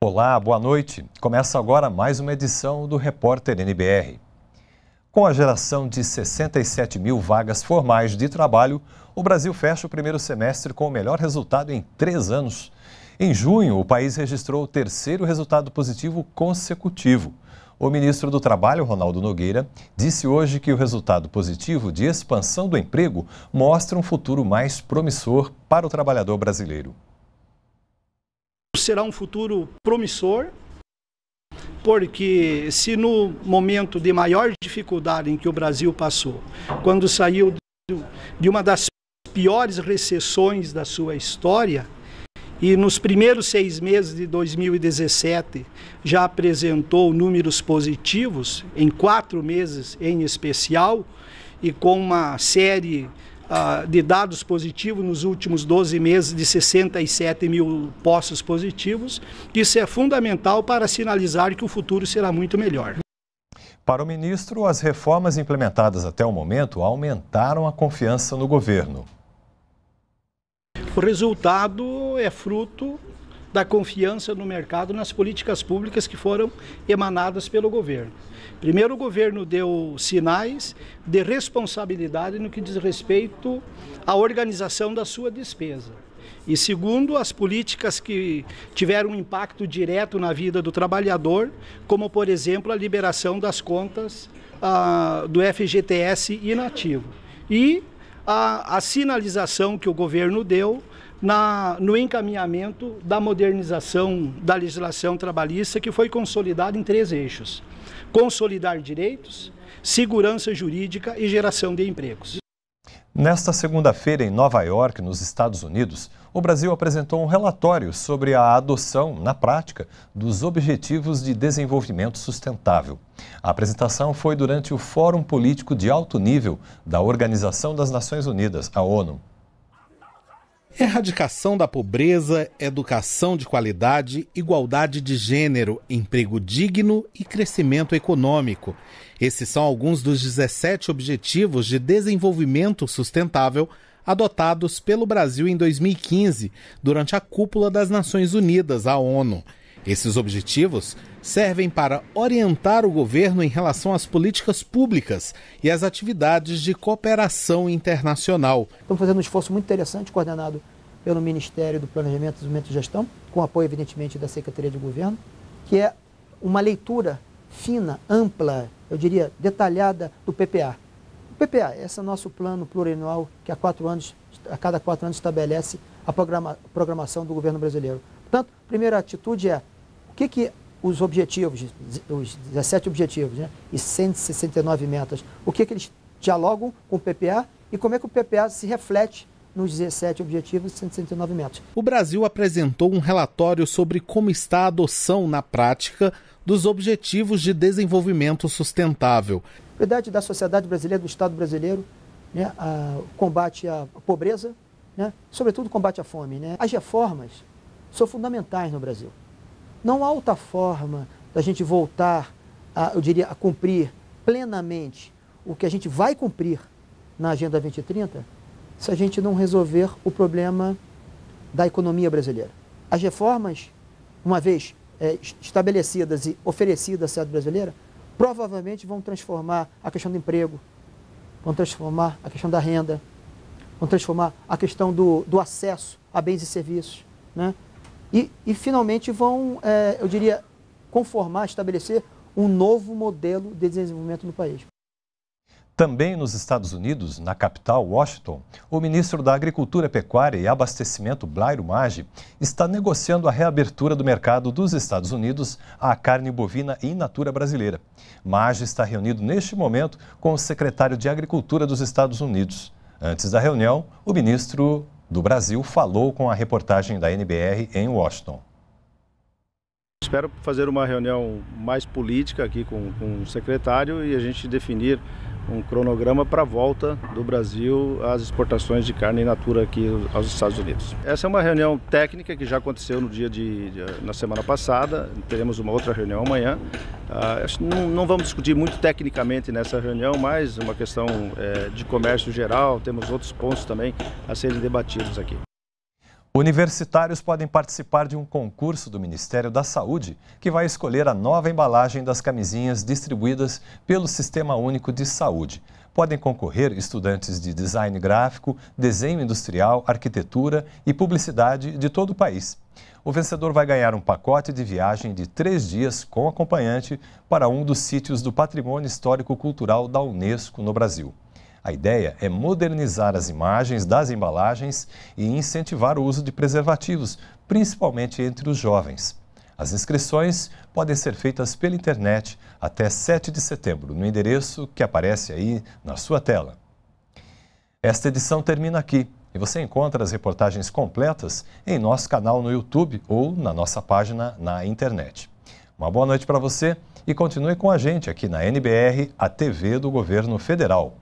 Olá, boa noite. Começa agora mais uma edição do Repórter NBR. Com a geração de 67 mil vagas formais de trabalho, o Brasil fecha o primeiro semestre com o melhor resultado em três anos. Em junho, o país registrou o terceiro resultado positivo consecutivo. O ministro do Trabalho, Ronaldo Nogueira, disse hoje que o resultado positivo de expansão do emprego mostra um futuro mais promissor para o trabalhador brasileiro. Será um futuro promissor, porque se no momento de maior dificuldade em que o Brasil passou, quando saiu de uma das piores recessões da sua história, e nos primeiros seis meses de 2017 já apresentou números positivos, em quatro meses em especial, e com uma série uh, de dados positivos nos últimos 12 meses de 67 mil postos positivos. Isso é fundamental para sinalizar que o futuro será muito melhor. Para o ministro, as reformas implementadas até o momento aumentaram a confiança no governo. O resultado é fruto da confiança no mercado nas políticas públicas que foram emanadas pelo governo. Primeiro, o governo deu sinais de responsabilidade no que diz respeito à organização da sua despesa. E segundo, as políticas que tiveram um impacto direto na vida do trabalhador, como por exemplo a liberação das contas ah, do FGTS inativo. E a, a sinalização que o governo deu na, no encaminhamento da modernização da legislação trabalhista, que foi consolidada em três eixos: consolidar direitos, segurança jurídica e geração de empregos. Nesta segunda-feira, em Nova York, nos Estados Unidos, o Brasil apresentou um relatório sobre a adoção, na prática, dos Objetivos de Desenvolvimento Sustentável. A apresentação foi durante o Fórum Político de Alto Nível da Organização das Nações Unidas, a ONU. Erradicação da pobreza, educação de qualidade, igualdade de gênero, emprego digno e crescimento econômico. Esses são alguns dos 17 Objetivos de Desenvolvimento Sustentável adotados pelo Brasil em 2015, durante a cúpula das Nações Unidas, a ONU. Esses objetivos servem para orientar o governo em relação às políticas públicas e às atividades de cooperação internacional. Estamos fazendo um esforço muito interessante, coordenado pelo Ministério do Planejamento, Desenvolvimento e Gestão, com apoio, evidentemente, da Secretaria de Governo, que é uma leitura fina, ampla, eu diria detalhada, do PPA. O PPA, esse é o nosso plano plurianual que a, quatro anos, a cada quatro anos estabelece a programa, programação do governo brasileiro. Portanto, a primeira atitude é o que, que os objetivos, os 17 objetivos né, e 169 metas, o que, que eles dialogam com o PPA e como é que o PPA se reflete nos 17 objetivos e 169 metas. O Brasil apresentou um relatório sobre como está a adoção na prática dos Objetivos de Desenvolvimento Sustentável. A prioridade da sociedade brasileira, do Estado brasileiro, né, a combate à pobreza, né, sobretudo combate à fome. Né. As reformas são fundamentais no Brasil. Não há outra forma da gente voltar, a, eu diria, a cumprir plenamente o que a gente vai cumprir na Agenda 2030 se a gente não resolver o problema da economia brasileira. As reformas, uma vez é, estabelecidas e oferecidas à sociedade brasileira, provavelmente vão transformar a questão do emprego, vão transformar a questão da renda, vão transformar a questão do, do acesso a bens e serviços. Né? e, e finalmente vão, é, eu diria, conformar, estabelecer um novo modelo de desenvolvimento no país. Também nos Estados Unidos, na capital, Washington, o ministro da Agricultura, Pecuária e Abastecimento, Blairo Maggi, está negociando a reabertura do mercado dos Estados Unidos à carne bovina in natura brasileira. Maggi está reunido neste momento com o secretário de Agricultura dos Estados Unidos. Antes da reunião, o ministro do Brasil falou com a reportagem da NBR em Washington. Espero fazer uma reunião mais política aqui com, com o secretário e a gente definir um cronograma para a volta do Brasil às exportações de carne in natura aqui aos Estados Unidos. Essa é uma reunião técnica que já aconteceu no dia de, de na semana passada, teremos uma outra reunião amanhã. Ah, não, não, vamos discutir muito tecnicamente nessa reunião, mas uma questão é, de comércio geral, temos outros pontos também a serem debatidos aqui. Universitários podem participar de um concurso do Ministério da Saúde que vai escolher a nova embalagem das camisinhas distribuídas pelo Sistema Único de Saúde. Podem concorrer estudantes de design gráfico, desenho industrial, arquitetura e publicidade de todo o país. O vencedor vai ganhar um pacote de viagem de três dias com acompanhante para um dos sítios do Patrimônio Histórico Cultural da Unesco no Brasil. A ideia é modernizar as imagens das embalagens e incentivar o uso de preservativos, principalmente entre os jovens. As inscrições podem ser feitas pela internet até 7 de setembro, no endereço que aparece aí na sua tela. Esta edição termina aqui e você encontra as reportagens completas em nosso canal no YouTube ou na nossa página na internet. Uma boa noite para você e continue com a gente aqui na NBR, a TV do Governo Federal.